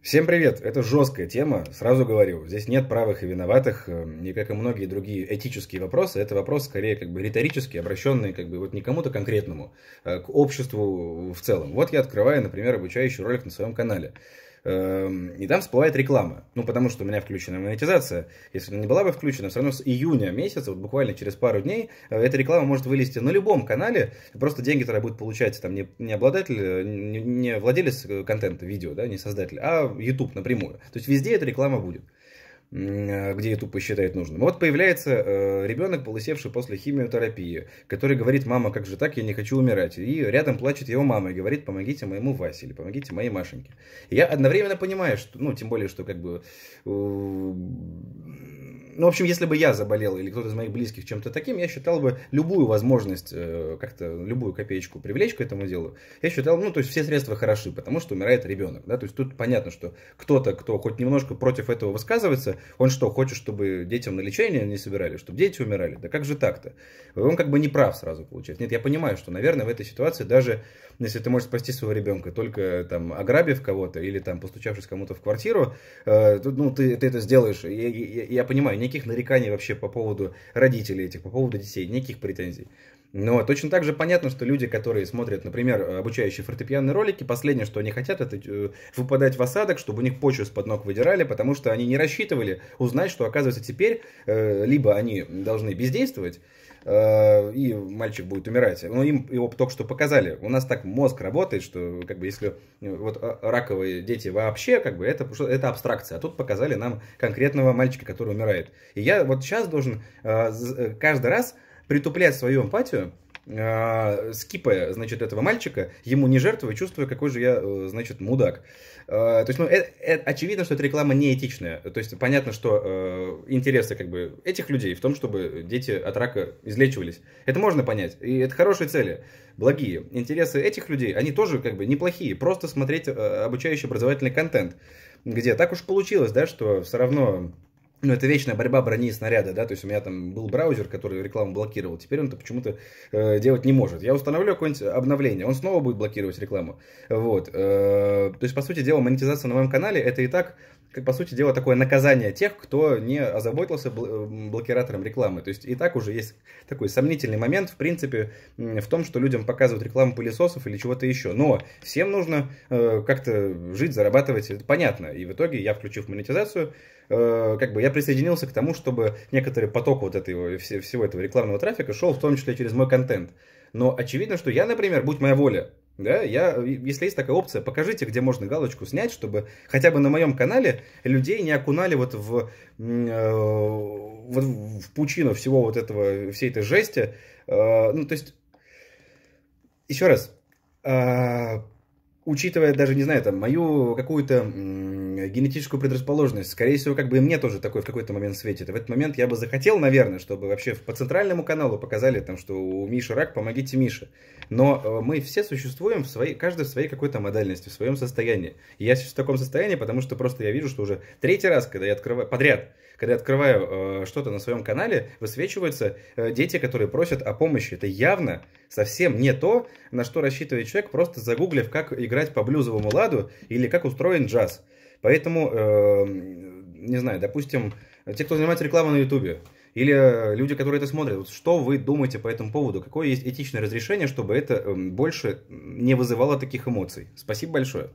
Всем привет! Это жесткая тема, сразу говорю. Здесь нет правых и виноватых, и э, как и многие другие этические вопросы, это вопрос скорее как бы риторический, обращенный как бы вот не кому-то конкретному, а к обществу в целом. Вот я открываю, например, обучающий ролик на своем канале. Эм, и там всплывает реклама. Ну, потому что у меня включена монетизация. Если она не была бы включена, все равно с июня месяца, вот буквально через пару дней, э, эта реклама может вылезти на любом канале. Просто деньги которые будет получать там не, не обладатель, э, не, не владелец э, контента, видео, да, не создатель, а YouTube напрямую. То есть везде эта реклама будет. А, где YouTube считает нужным. Вот появляется э, ребенок, полысевший после химиотерапии, который говорит, мама, как же так, я не хочу умирать. И рядом плачет его мама и говорит, помогите моему Васе или помогите моей Машеньке. И я одновременно понимаю, что, ну, тем более, что как бы... Э, ну, в общем, если бы я заболел или кто-то из моих близких чем-то таким, я считал бы любую возможность э, как-то любую копеечку привлечь к этому делу. Я считал, ну, то есть все средства хороши, потому что умирает ребенок, да, то есть тут понятно, что кто-то, кто хоть немножко против этого высказывается, он что, хочет, чтобы детям на лечение не собирали, чтобы дети умирали? Да как же так-то? Он как бы не прав сразу получается. Нет, я понимаю, что, наверное, в этой ситуации даже если ты можешь спасти своего ребенка, только там ограбив кого-то или там постучавшись кому-то в квартиру, э, ну, ты, ты это сделаешь. Я, я, я понимаю, никаких нареканий вообще по поводу родителей этих, по поводу детей, никаких претензий. Но точно так же понятно, что люди, которые смотрят, например, обучающие фортепианные ролики, последнее, что они хотят, это э, выпадать в осадок, чтобы у них почву с под ног выдирали, потому что они не рассчитывали узнать, что оказывается теперь э, либо они должны бездействовать, Э, и мальчик будет умирать. Ну им его только что показали. У нас так мозг работает, что как бы если э, вот э, раковые дети вообще, как бы это, это абстракция. А тут показали нам конкретного мальчика, который умирает. И я вот сейчас должен каждый раз притуплять свою эмпатию, а, скипая, значит, этого мальчика, ему не жертвуя, чувствуя, какой же я, э, значит, мудак. А, то есть, ну, это, это, очевидно, что эта реклама неэтичная. То есть, понятно, что э, интересы, как бы, этих людей в том, чтобы дети от рака излечивались. Это можно понять. И это хорошие цели, благие. Интересы этих людей, они тоже, как бы, неплохие. Просто смотреть э, обучающий образовательный контент, где так уж получилось, да, что все равно ну, это вечная борьба брони и снаряда, да, то есть у меня там был браузер, который рекламу блокировал, теперь он это почему-то э, делать не может. Я установлю какое-нибудь обновление, он снова будет блокировать рекламу, вот. Э, то есть, по сути дела, монетизация на моем канале, это и так, как, по сути дела, такое наказание тех, кто не озаботился бл- э, блокиратором рекламы. То есть, и так уже есть такой сомнительный момент, в принципе, в том, что людям показывают рекламу пылесосов или чего-то еще. Но всем нужно э, как-то жить, зарабатывать, это понятно. И в итоге я, включив монетизацию, э, как бы я я присоединился к тому, чтобы некоторый поток вот этого, всего этого рекламного трафика шел в том числе через мой контент. Но очевидно, что я, например, будь моя воля, да, я, если есть такая опция, покажите, где можно галочку снять, чтобы хотя бы на моем канале людей не окунали вот в, э, вот в пучину всего вот этого, всей этой жести. Э, ну, то есть, еще раз, а, учитывая даже, не знаю, там, мою какую-то Э, генетическую предрасположенность. Скорее всего, как бы и мне тоже такой в какой-то момент светит. И в этот момент я бы захотел, наверное, чтобы вообще по центральному каналу показали, там, что у Миши рак, помогите Мише. Но э, мы все существуем в своей, каждый в своей какой-то модальности, в своем состоянии. И я сейчас в таком состоянии, потому что просто я вижу, что уже третий раз, когда я открываю, подряд, когда я открываю э, что-то на своем канале, высвечиваются э, дети, которые просят о помощи. Это явно совсем не то, на что рассчитывает человек, просто загуглив, как играть по блюзовому ладу или как устроен джаз. Поэтому, э, не знаю, допустим, те, кто занимается рекламой на Ютубе, или э, люди, которые это смотрят, вот что вы думаете по этому поводу? Какое есть этичное разрешение, чтобы это эм, больше не вызывало таких эмоций? Спасибо большое.